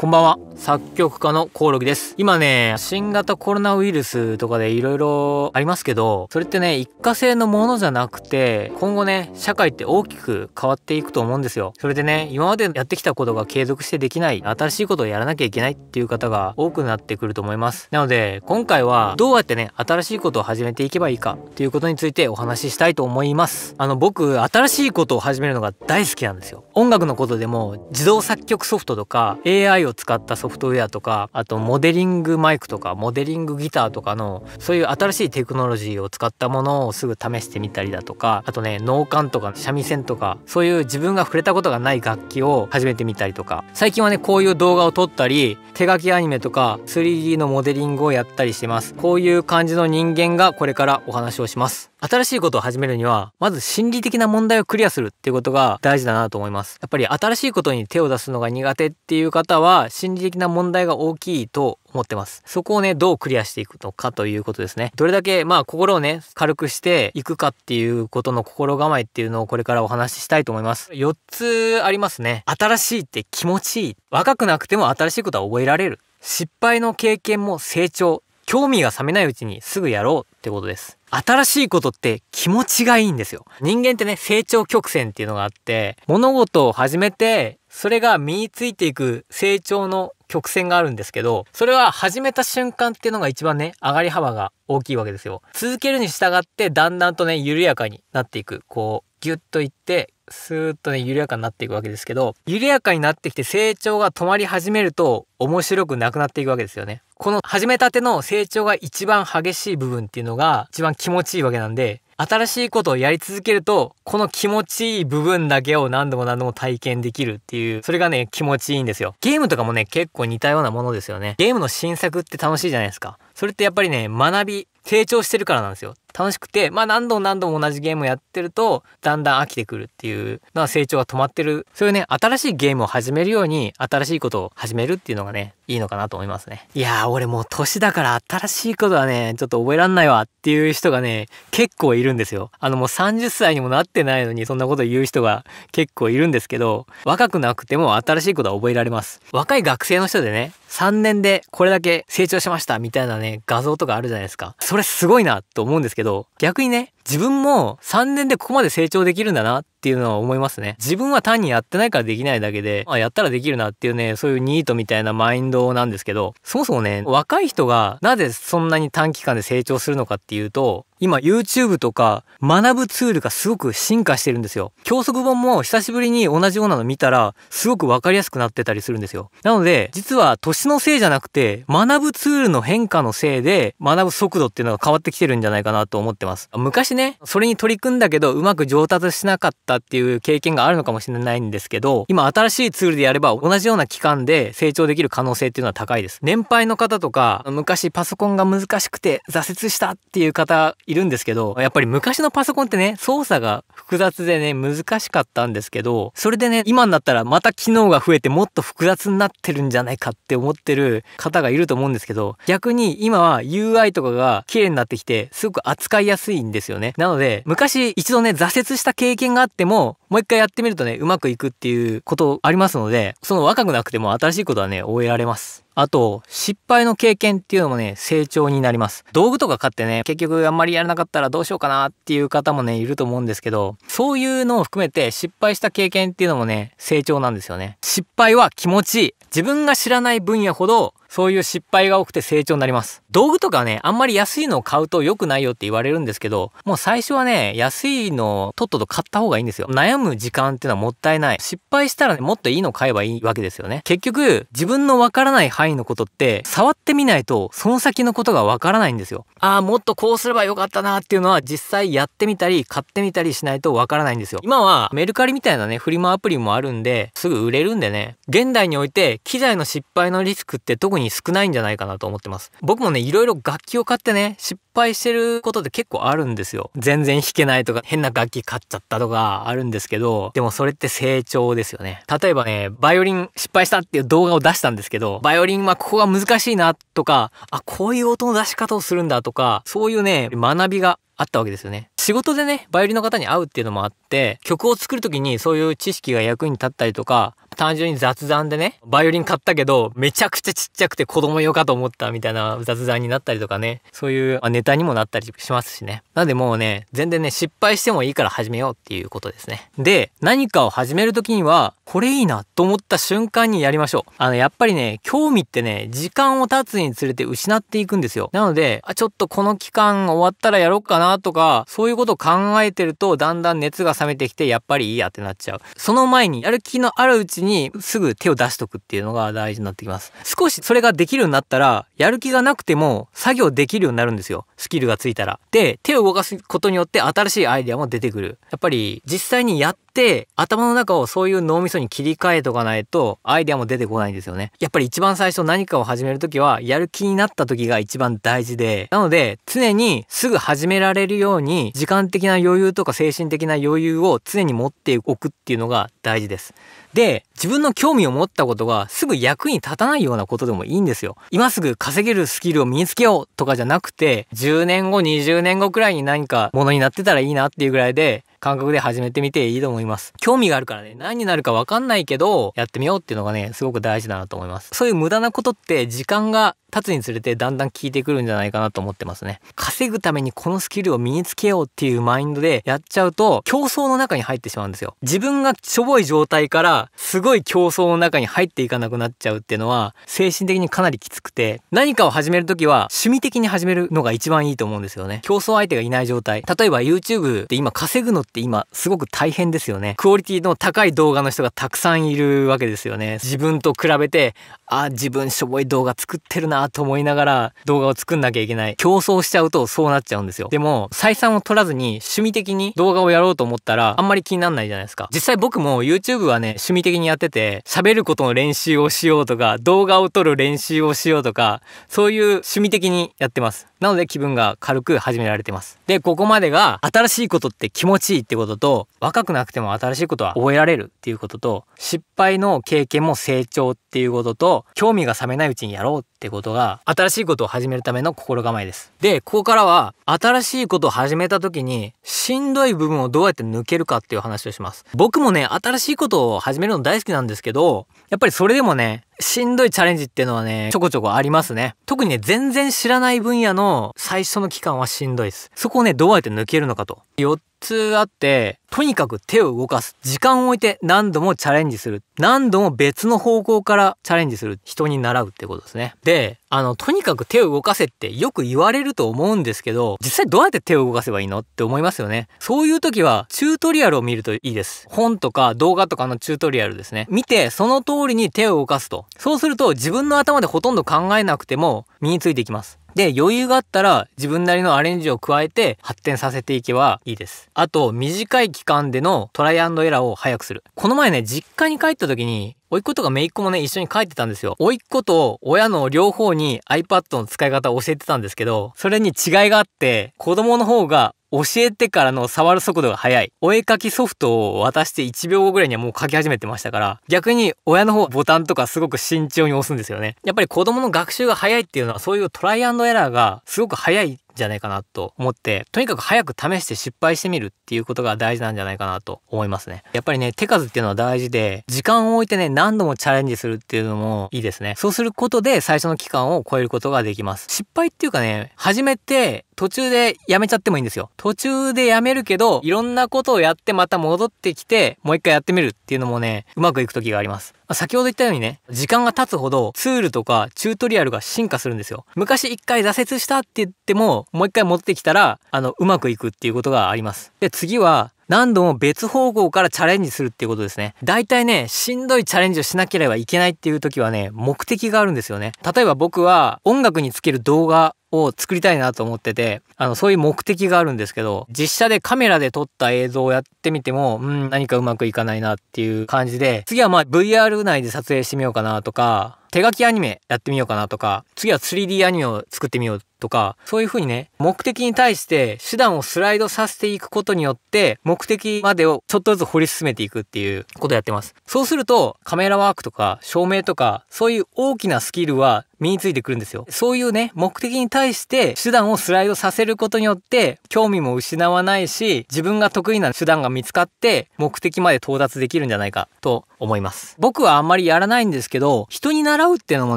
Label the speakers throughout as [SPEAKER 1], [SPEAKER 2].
[SPEAKER 1] こんばんは、作曲家のコオロギです。今ね、新型コロナウイルスとかで色々ありますけど、それってね、一過性のものじゃなくて、今後ね、社会って大きく変わっていくと思うんですよ。それでね、今までやってきたことが継続してできない、新しいことをやらなきゃいけないっていう方が多くなってくると思います。なので、今回はどうやってね、新しいことを始めていけばいいかっていうことについてお話ししたいと思います。あの、僕、新しいことを始めるのが大好きなんですよ。音楽のことでも、自動作曲ソフトとか、AI をを使ったソフトウェアとかあとモデリングマイクとかモデリングギターとかのそういう新しいテクノロジーを使ったものをすぐ試してみたりだとかあとね脳幹とか三味線とかそういう自分が触れたことがない楽器を始めてみたりとか最近はねこういう動画を撮ったり手書きアニメとか 3D のモデリングをやったりしてますこういう感じの人間がこれからお話をします新しいことを始めるにはまず心理的な問題をクリアするっていうことが大事だなと思いますやっぱり新しいことに手を出すのが苦手っていう方は心理的な問題が大きいと思ってます。そこをね、どうクリアしていくのかということですね。どれだけ、まあ、心をね、軽くしていくかっていうことの心構えっていうのをこれからお話ししたいと思います。4つありますね。新しいって気持ちいい。若くなくても新しいことは覚えられる。失敗の経験も成長。興味が冷めないうちにすぐやろうってことです。新しいことって気持ちがいいんですよ。人間ってね、成長曲線っていうのがあって、物事を始めてそれが身についていく成長の曲線があるんですけど、それは始めた瞬間っていうのが一番ね、上がり幅が大きいわけですよ。続けるに従って、だんだんとね、緩やかになっていく。こう、ギュッといって、スーッとね、緩やかになっていくわけですけど、緩やかになってきて成長が止まり始めると、面白くなくなっていくわけですよね。この始めたての成長が一番激しい部分っていうのが、一番気持ちいいわけなんで、新しいことをやり続けると、この気持ちいい部分だけを何度も何度も体験できるっていう、それがね、気持ちいいんですよ。ゲームとかもね、結構似たようなものですよね。ゲームの新作って楽しいじゃないですか。それってやっぱりね、学び、成長してるからなんですよ。楽しくて、まあ何度も何度も同じゲームをやってると、だんだん飽きてくるっていうのは成長が止まってる。そういうね、新しいゲームを始めるように、新しいことを始めるっていうのがね、いいのかなと思いますね。いやー、俺もう年だから新しいことはね、ちょっと覚えらんないわっていう人がね、結構いるんですよ。あのもう30歳にもなってないのにそんなこと言う人が結構いるんですけど、若くなくても新しいことは覚えられます。若い学生の人でね、3年でこれだけ成長しましたみたいなね、画像とかあるじゃないですか。それすごいなと思うんですけど、けど、逆にね、自分も3年でここまで成長できるんだなっていうのは思いますね。自分は単にやってないからできないだけで、あ、やったらできるなっていうね、そういうニートみたいなマインドなんですけど、そもそもね、若い人がなぜそんなに短期間で成長するのかっていうと、今 YouTube とか学ぶツールがすごく進化してるんですよ。教則本も久しぶりに同じようなの見たらすごくわかりやすくなってたりするんですよ。なので実は年のせいじゃなくて学ぶツールの変化のせいで学ぶ速度っていうのが変わってきてるんじゃないかなと思ってます。昔ねね、それに取り組んだけど、うまく上達しなかったっていう経験があるのかもしれないんですけど、今新しいツールでやれば同じような期間で成長できる可能性っていうのは高いです。年配の方とか、昔パソコンが難しくて挫折したっていう方いるんですけど、やっぱり昔のパソコンってね、操作が複雑でね、難しかったんですけど、それでね、今になったらまた機能が増えてもっと複雑になってるんじゃないかって思ってる方がいると思うんですけど、逆に今は UI とかが綺麗になってきて、すごく扱いやすいんですよね。ね。なので、昔一度ね、挫折した経験があっても、もう一回やってみるとね、うまくいくっていうことありますので、その若くなくても新しいことはね、終えられます。あと、失敗の経験っていうのもね、成長になります。道具とか買ってね、結局あんまりやらなかったらどうしようかなっていう方もね、いると思うんですけど、そういうのを含めて失敗した経験っていうのもね、成長なんですよね。失敗は気持ちいい。自分が知らない分野ほどそういう失敗が多くて成長になります。道具とかね、あんまり安いのを買うと良くないよって言われるんですけど、もう最初はね、安いのとっとと買った方がいいんですよ。悩む時間っていうのはもったいない。失敗したらね、もっといいの買えばいいわけですよね。結局、自分のわからない範囲のことって、触ってみないと、その先のことがわからないんですよ。ああ、もっとこうすればよかったなっていうのは、実際やってみたり、買ってみたりしないとわからないんですよ。今は、メルカリみたいなね、フリマアプリもあるんで、すぐ売れるんでね、現代において、機材の失敗のリスクって特にに少ないんじゃないかなと思ってます僕もねいろいろ楽器を買ってね失敗してることって結構あるんですよ全然弾けないとか変な楽器買っちゃったとかあるんですけどでもそれって成長ですよね例えばねバイオリン失敗したっていう動画を出したんですけどバイオリンはここが難しいなとかあこういう音の出し方をするんだとかそういうね学びがあったわけですよね仕事でねバイオリンの方に会うっていうのもあって曲を作る時にそういう知識が役に立ったりとか単純に雑談でね、バイオリン買ったけど、めちゃくちゃちっちゃくて子供用かと思ったみたいな雑談になったりとかね、そういうネタにもなったりしますしね。なんでもうね、全然ね、失敗してもいいから始めようっていうことですね。で、何かを始めるときには、これいいなと思った瞬間にやりましょう。あの、やっぱりね、興味ってね、時間を経つにつれて失っていくんですよ。なので、あ、ちょっとこの期間終わったらやろうかなとか、そういうことを考えてると、だんだん熱が冷めてきて、やっぱりいいやってなっちゃう。その前に、やる気のあるうちに、すぐ手を出しとくっていうのが大事になってきます。少しそれができるようになったら、やる気がなくても作業できるようになるんですよ。スキルがついたら。で、手を動かすことによって新しいアイデアも出てくる。やっぱり実際にやって頭の中をそういう脳みそに切り替えとかないとアイデアも出てこないんですよね。やっぱり一番最初何かを始めるときはやる気になった時が一番大事で。なので常にすぐ始められるように時間的な余裕とか精神的な余裕を常に持っておくっていうのが大事です。で、自分の興味を持ったことがすぐ役に立たないようなことでもいいんですよ。今すぐ稼げるスキルを身につけようとかじゃなくて、10年後、20年後くらいに何かものになってたらいいなっていうぐらいで、感覚で始めてみていいと思います。興味があるからね、何になるかわかんないけど、やってみようっていうのがね、すごく大事だなと思います。そういう無駄なことって時間が経つにつれてだんだん効いてくるんじゃないかなと思ってますね。稼ぐためにこのスキルを身につけようっていうマインドでやっちゃうと競争の中に入ってしまうんですよ。自分がしょぼい状態からすごい競争の中に入っていかなくなっちゃうっていうのは精神的にかなりきつくて何かを始めるときは趣味的に始めるのが一番いいと思うんですよね。競争相手がいない状態。例えば YouTube で今稼ぐのって今すごく大変ですよね。クオリティの高い動画の人がたくさんいるわけですよね。自分と比べて、あ、自分しょぼい動画作ってるなと思いながら動画を作んなきゃいけない。競争しちゃうとそうなっちゃうんですよ。でも、採算を取らずに趣味的に動画をやろうと思ったらあんまり気になんないじゃないですか。実際僕も YouTube はね、趣味的にやってて、喋ることの練習をしようとか、動画を撮る練習をしようとか、そういう趣味的にやってます。なので気分が軽く始められてます。で、ここまでが新しいことって気持ちいいってことと、若くなくても新しいことは覚えられるっていうことと、失敗の経験も成長っていうことと、興味が冷めないうちにやろうってことが、新しいことを始めるための心構えです。で、ここからは、新しいことを始めた時に、しんどい部分をどうやって抜けるかっていう話をします。僕もね、新しいことを始めるの大好きなんですけど、やっぱりそれでもね、しんどいチャレンジっていうのはね、ちょこちょこありますね。特にね、全然知らない分野の最初の期間はしんどいです。そこをね、どうやって抜けるのかと。4つあって、とにかく手を動かす。時間を置いて何度もチャレンジする。何度も別の方向からチャレンジする。人に習うってことですね。で、あの、とにかく手を動かせってよく言われると思うんですけど、実際どうやって手を動かせばいいのって思いますよね。そういう時は、チュートリアルを見るといいです。本とか動画とかのチュートリアルですね。見て、その通りに手を動かすと。そうすると自分の頭でほとんど考えなくても身についていきます。で、余裕があったら自分なりのアレンジを加えて発展させていけばいいです。あと、短い期間でのトライアンドエラーを早くする。この前ね、実家に帰った時に、おいっ子とか姪っ子もね、一緒に帰ってたんですよ。おいっ子と親の両方に iPad の使い方を教えてたんですけど、それに違いがあって、子供の方が教えてからの触る速度が速い。お絵かきソフトを渡して1秒後ぐらいにはもう書き始めてましたから、逆に親の方ボタンとかすごく慎重に押すんですよね。やっぱり子供の学習が早いっていうのはそういうトライアンドエラーがすごく速いじゃないかなと思ってとにかく早く試して失敗してみるっていうことが大事なんじゃないかなと思いますねやっぱりね手数っていうのは大事で時間を置いてね何度もチャレンジするっていうのもいいですねそうすることで最初の期間を超えることができます失敗っていうかね始めて途中でやめちゃってもいいんですよ途中でやめるけどいろんなことをやってまた戻ってきてもう一回やってみるっていうのもねうまくいく時がありますま先ほど言ったようにね、時間が経つほどツールとかチュートリアルが進化するんですよ。昔一回挫折したって言っても、もう一回持ってきたら、あの、うまくいくっていうことがあります。で、次は、何度も別方向からチャレンジするっていうことですね。大体ね、しんどいチャレンジをしなければいけないっていう時はね、目的があるんですよね。例えば僕は音楽につける動画を作りたいなと思ってて、あの、そういう目的があるんですけど、実写でカメラで撮った映像をやってみても、うん、何かうまくいかないなっていう感じで、次はまあ VR 内で撮影してみようかなとか、手書きアニメやってみようかなとか、次は 3D アニメを作ってみようとか、そういうふうにね、目的に対して手段をスライドさせていくことによって、目的までをちょっとずつ掘り進めていくっていうことをやってます。そうすると、カメラワークとか、照明とか、そういう大きなスキルは身についてくるんですよ。そういうね、目的に対して手段をスライドさせることによって、興味も失わないし、自分が得意な手段が見つかって、目的まで到達できるんじゃないかと思います。僕はあんまりやらないんですけど、人に習うっていうのも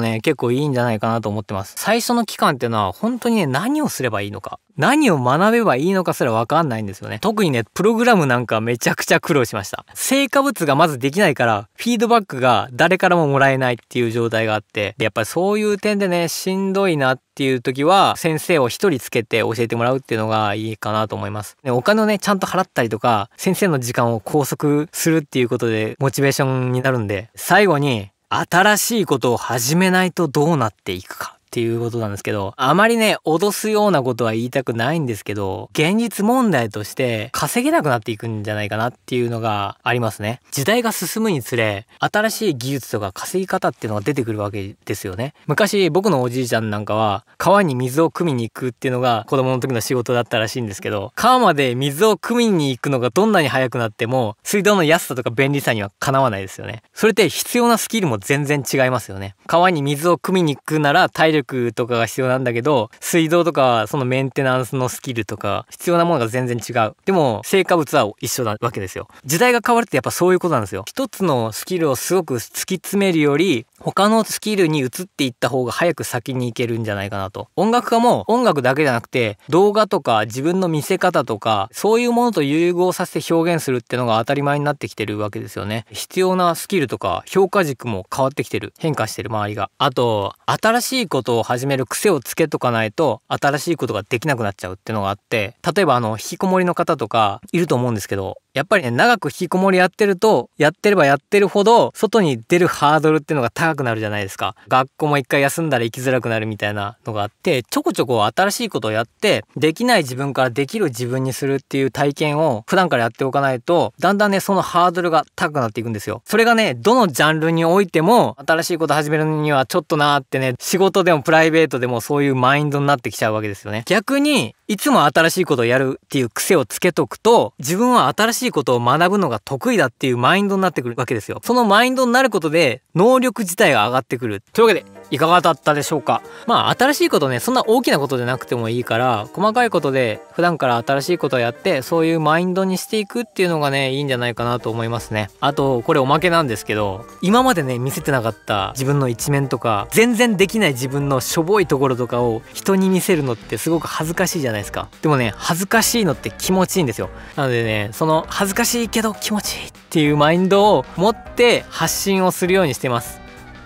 [SPEAKER 1] ね、結構いいんじゃないかなと思ってます。最初の期間っていうのは、本本当にね、何をすればいいのか、何を学べばいいのかすらわかんないんですよね。特にね、プログラムなんかめちゃくちゃ苦労しました。成果物がまずできないから、フィードバックが誰からももらえないっていう状態があって、やっぱりそういう点でね、しんどいなっていう時は、先生を一人つけて教えてもらうっていうのがいいかなと思います。お金をね、ちゃんと払ったりとか、先生の時間を拘束するっていうことで、モチベーションになるんで、最後に、新しいことを始めないとどうなっていくかっていうことなんですけど、あまりね、脅すようなことは言いたくないんですけど、現実問題として稼げなくなっていくんじゃないかなっていうのがありますね。時代が進むにつれ、新しい技術とか稼ぎ方っていうのが出てくるわけですよね。昔、僕のおじいちゃんなんかは、川に水を汲みに行くっていうのが子供の時の仕事だったらしいんですけど、川まで水を汲みに行くのがどんなに早くなっても、水道の安さとか便利さにはかなわないですよね。それって必要なスキルも全然違いますよね。川に水を汲みに行くなら体力力とかが必要なんだけど、水道とかそのメンテナンスのスキルとか、必要なものが全然違う。でも、成果物は一緒なわけですよ。時代が変わるってやっぱそういうことなんですよ。一つのスキルをすごく突き詰めるより、他のスキルに移っていった方が早く先に行けるんじゃないかなと。音楽家も音楽だけじゃなくて、動画とか自分の見せ方とか、そういうものと融合させて表現するってのが当たり前になってきてるわけですよね。必要なスキルとか評価軸も変わってきてる。変化してる周りが。あと、新しいことことを始める癖をつけとかないと新しいことができなくなっちゃうっていうのがあって例えばあの引きこもりの方とかいると思うんですけどやっぱりね、長く引きこもりやってると、やってればやってるほど、外に出るハードルっていうのが高くなるじゃないですか。学校も一回休んだら行きづらくなるみたいなのがあって、ちょこちょこ新しいことをやって、できない自分からできる自分にするっていう体験を普段からやっておかないと、だんだんね、そのハードルが高くなっていくんですよ。それがね、どのジャンルにおいても、新しいこと始めるにはちょっとなーってね、仕事でもプライベートでもそういうマインドになってきちゃうわけですよね。逆に、いつも新しいことをやるっていう癖をつけとくと、自分は新しいことを学ぶのが得意だっていうマインドになってくるわけですよ。そのマインドになることで、能力自体が上がってくる。というわけで、いかがだったでしょうかまあ、新しいことね、そんな大きなことじゃなくてもいいから、細かいことで、普段から新しいことをやって、そういうマインドにしていくっていうのがね、いいんじゃないかなと思いますね。あと、これおまけなんですけど、今までね、見せてなかった自分の一面とか、全然できない自分のしょぼいところとかを人に見せるのってすごく恥ずかしいじゃないないですか。でもね、恥ずかしいのって気持ちいいんですよ。なのでね、その恥ずかしいけど気持ちいいっていうマインドを持って発信をするようにしてます。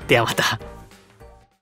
[SPEAKER 1] ではまた。